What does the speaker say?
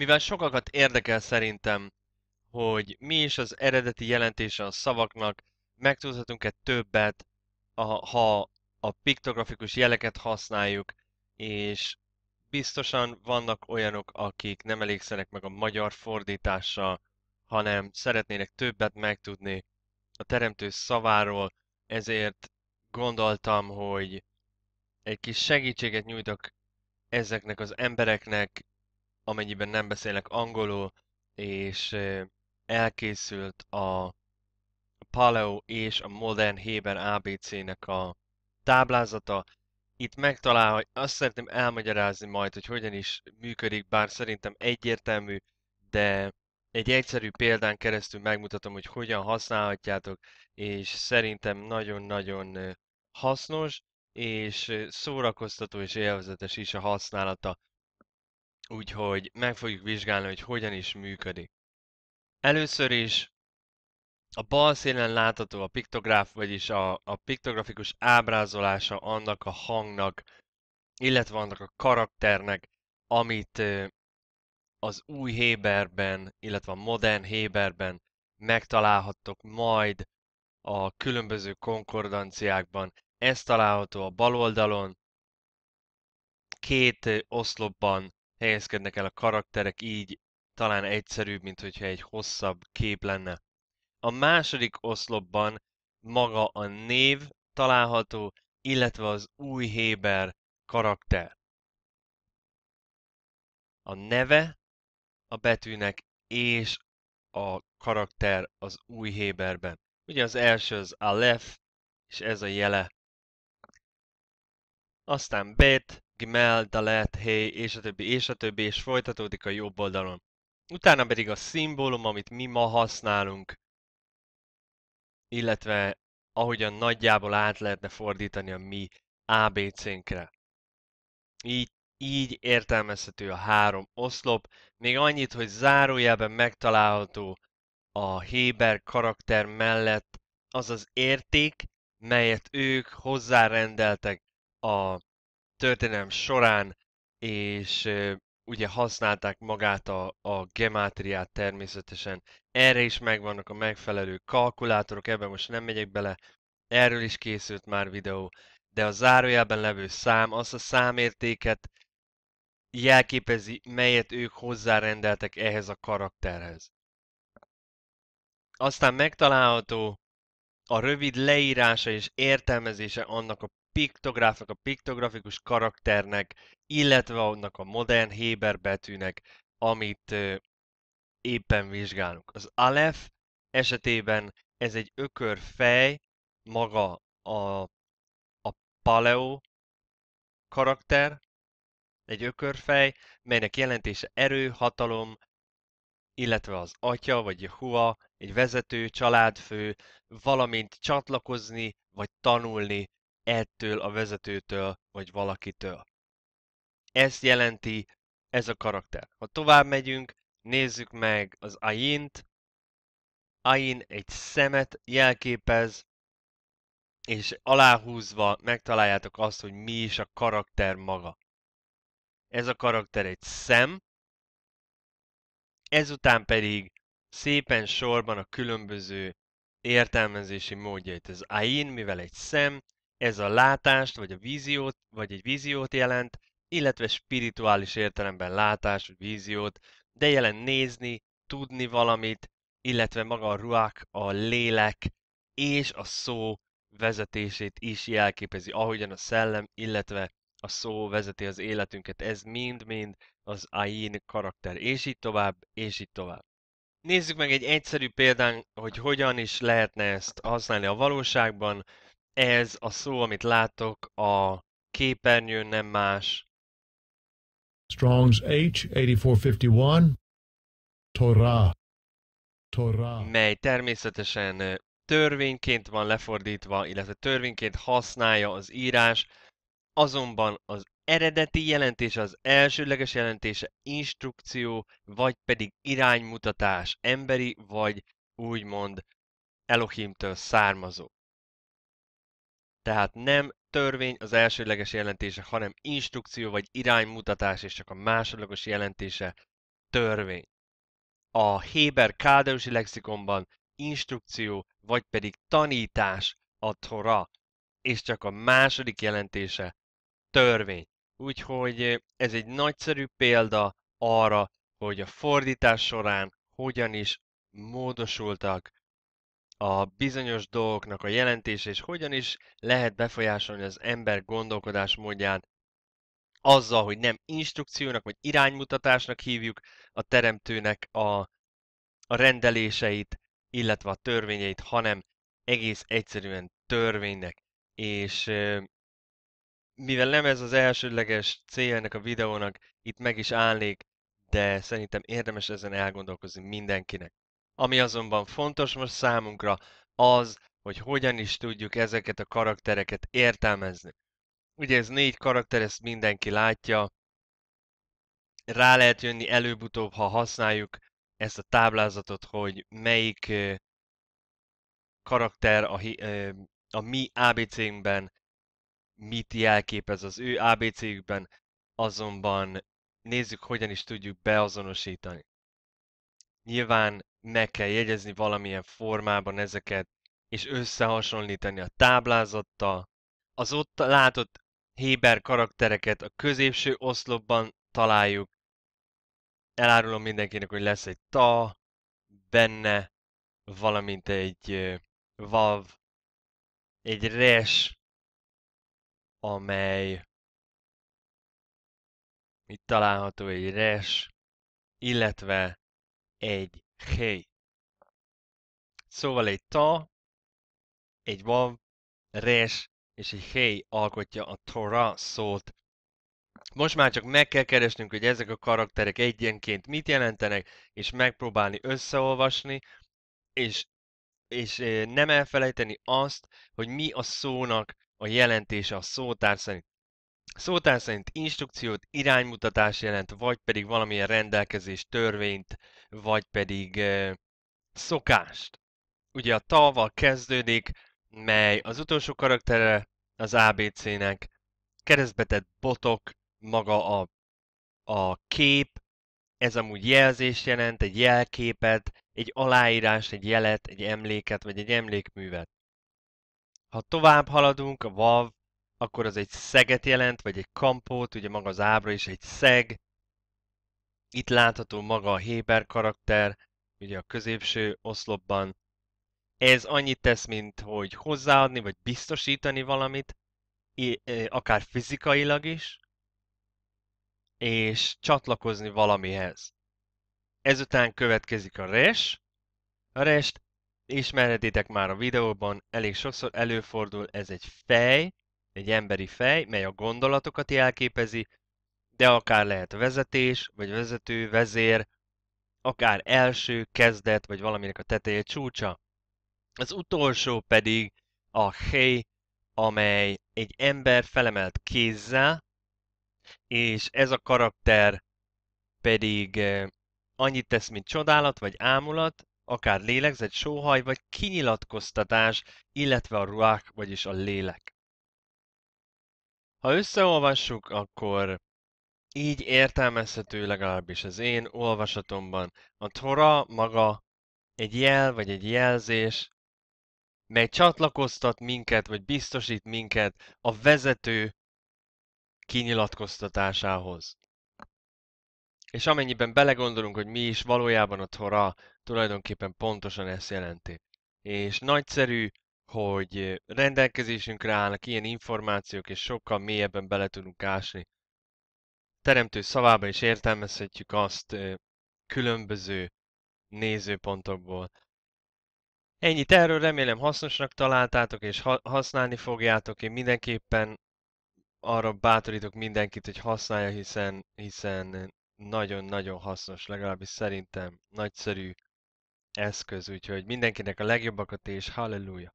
Mivel sokakat érdekel szerintem, hogy mi is az eredeti jelentése a szavaknak, megtudhatunk-e többet, a, ha a piktografikus jeleket használjuk, és biztosan vannak olyanok, akik nem elégszenek meg a magyar fordítással, hanem szeretnének többet megtudni a teremtő szaváról, ezért gondoltam, hogy egy kis segítséget nyújtok ezeknek az embereknek, amennyiben nem beszélnek angolul, és elkészült a Paleo és a Modern Héber ABC-nek a táblázata. Itt megtalál, azt szeretném elmagyarázni majd, hogy hogyan is működik, bár szerintem egyértelmű, de egy egyszerű példán keresztül megmutatom, hogy hogyan használhatjátok, és szerintem nagyon-nagyon hasznos, és szórakoztató és élvezetes is a használata úgyhogy meg fogjuk vizsgálni, hogy hogyan is működik. Először is a bal szélen látható a piktográf, vagyis a, a piktografikus ábrázolása annak a hangnak, illetve annak a karakternek, amit az új Héberben, illetve a modern Héberben megtalálhattok majd a különböző konkordanciákban. Ez található a bal oldalon, két oszlopban helyezkednek el a karakterek, így talán egyszerűbb, mint hogyha egy hosszabb kép lenne. A második oszlopban maga a név található, illetve az új Héber karakter. A neve a betűnek és a karakter az új Héberben. Ugye az első az Aleph, és ez a jele. Aztán Bet, Dalet, Hey, és a többi, és a többi, és folytatódik a jobb oldalon. Utána pedig a szimbólum, amit mi ma használunk, illetve ahogyan nagyjából át lehetne fordítani a mi ABC-nkre. Így, így értelmezhető a három oszlop, még annyit, hogy zárójelben megtalálható a Héber karakter mellett az az érték, melyet ők hozzárendeltek a történelem során, és ugye használták magát a, a gemátriát természetesen. Erre is megvannak a megfelelő kalkulátorok, ebben most nem megyek bele, erről is készült már videó, de a zárójelben levő szám, az a számértéket jelképezi, melyet ők hozzárendeltek ehhez a karakterhez. Aztán megtalálható a rövid leírása és értelmezése annak a piktográfnak, a piktografikus karakternek, illetve annak a modern Héber betűnek, amit éppen vizsgálunk. Az alef esetében ez egy ökör fej, maga a, a paleo karakter, egy ökörfej, melynek jelentése erő, hatalom, illetve az atya vagy Jehova, egy vezető, családfő, valamint csatlakozni vagy tanulni ettől a vezetőtől, vagy valakitől. Ezt jelenti ez a karakter. Ha tovább megyünk, nézzük meg az aín-t. Ain egy szemet jelképez, és aláhúzva megtaláljátok azt, hogy mi is a karakter maga. Ez a karakter egy szem, ezután pedig szépen sorban a különböző értelmezési módjait. Ez Ain, mivel egy szem, ez a látást, vagy a víziót, vagy egy víziót jelent, illetve spirituális értelemben látást, vagy víziót, de jelent nézni, tudni valamit, illetve maga a ruák, a lélek és a szó vezetését is jelképezi, ahogyan a szellem, illetve a szó vezeti az életünket. Ez mind-mind az Ain karakter, és így tovább, és így tovább. Nézzük meg egy egyszerű példán, hogy hogyan is lehetne ezt használni a valóságban. Ez a szó, amit látok a képernyő nem más. Strong's H 8451 Torah. Torah. Mely természetesen törvényként van lefordítva, illetve törvényként használja az írás, azonban az eredeti jelentés, az elsődleges jelentése instrukció, vagy pedig iránymutatás, emberi, vagy úgymond Elohimtől származó. Tehát nem törvény az elsőleges jelentése, hanem instrukció vagy iránymutatás, és csak a másodlagos jelentése törvény. A Héber kádeusi lexikonban instrukció vagy pedig tanítás a Tora, és csak a második jelentése törvény. Úgyhogy ez egy nagyszerű példa arra, hogy a fordítás során hogyan is módosultak a bizonyos dolgoknak a jelentése, és hogyan is lehet befolyásolni az ember gondolkodás módját azzal, hogy nem instrukciónak vagy iránymutatásnak hívjuk a teremtőnek a, a rendeléseit, illetve a törvényeit, hanem egész egyszerűen törvénynek. És mivel nem ez az elsődleges cél ennek a videónak, itt meg is állnék, de szerintem érdemes ezen elgondolkozni mindenkinek. Ami azonban fontos most számunkra, az, hogy hogyan is tudjuk ezeket a karaktereket értelmezni. Ugye ez négy karakter, ezt mindenki látja. Rá lehet jönni előbb-utóbb, ha használjuk ezt a táblázatot, hogy melyik karakter a, a mi ABC-nkben mit jelképez az ő abc ükben azonban nézzük, hogyan is tudjuk beazonosítani. Nyilván meg kell jegyezni valamilyen formában ezeket, és összehasonlítani a táblázattal. Az ott látott Héber karaktereket a középső oszlopban találjuk. Elárulom mindenkinek, hogy lesz egy ta benne, valamint egy vav, egy res, amely itt található egy res, illetve egy hey. Szóval egy ta, egy vav, res és egy hey alkotja a Torah szót. Most már csak meg kell keresnünk, hogy ezek a karakterek egyenként mit jelentenek, és megpróbálni összeolvasni, és, és eh, nem elfelejteni azt, hogy mi a szónak a jelentése a szótár szerint. Szótán szerint instrukciót, iránymutatás jelent, vagy pedig valamilyen rendelkezés, törvényt, vagy pedig eh, szokást. Ugye a talval kezdődik, mely az utolsó karaktere az ABC-nek, keresztbetett botok, maga a, a kép, ez amúgy jelzés jelent, egy jelképet, egy aláírás, egy jelet, egy emléket, vagy egy emlékművet. Ha tovább haladunk, a VAV akkor az egy szeget jelent, vagy egy kampót, ugye maga az ábra is egy szeg. Itt látható maga a Héber karakter, ugye a középső oszlopban. Ez annyit tesz, mint hogy hozzáadni, vagy biztosítani valamit, akár fizikailag is, és csatlakozni valamihez. Ezután következik a res. A rest ismerhetitek már a videóban, elég sokszor előfordul, ez egy fej, egy emberi fej, mely a gondolatokat jelképezi, de akár lehet vezetés, vagy vezető, vezér, akár első, kezdet, vagy valaminek a teteje csúcsa. Az utolsó pedig a hely, amely egy ember felemelt kézzel, és ez a karakter pedig eh, annyit tesz, mint csodálat vagy ámulat, akár lélegzett, sóhaj vagy kinyilatkoztatás, illetve a ruák, vagyis a lélek. Ha összeolvassuk, akkor így értelmezhető legalábbis az én olvasatomban. A Tora maga egy jel vagy egy jelzés, mely csatlakoztat minket, vagy biztosít minket a vezető kinyilatkoztatásához. És amennyiben belegondolunk, hogy mi is valójában a Tora, tulajdonképpen pontosan ezt jelenti. És nagyszerű hogy eh, rendelkezésünkre állnak ilyen információk, és sokkal mélyebben bele tudunk ásni. Teremtő szavába is értelmezhetjük azt eh, különböző nézőpontokból. Ennyit erről, remélem hasznosnak találtátok és ha- használni fogjátok. Én mindenképpen arra bátorítok mindenkit, hogy használja, hiszen, hiszen nagyon-nagyon hasznos, legalábbis szerintem nagyszerű eszköz, úgyhogy mindenkinek a legjobbakat és halleluja!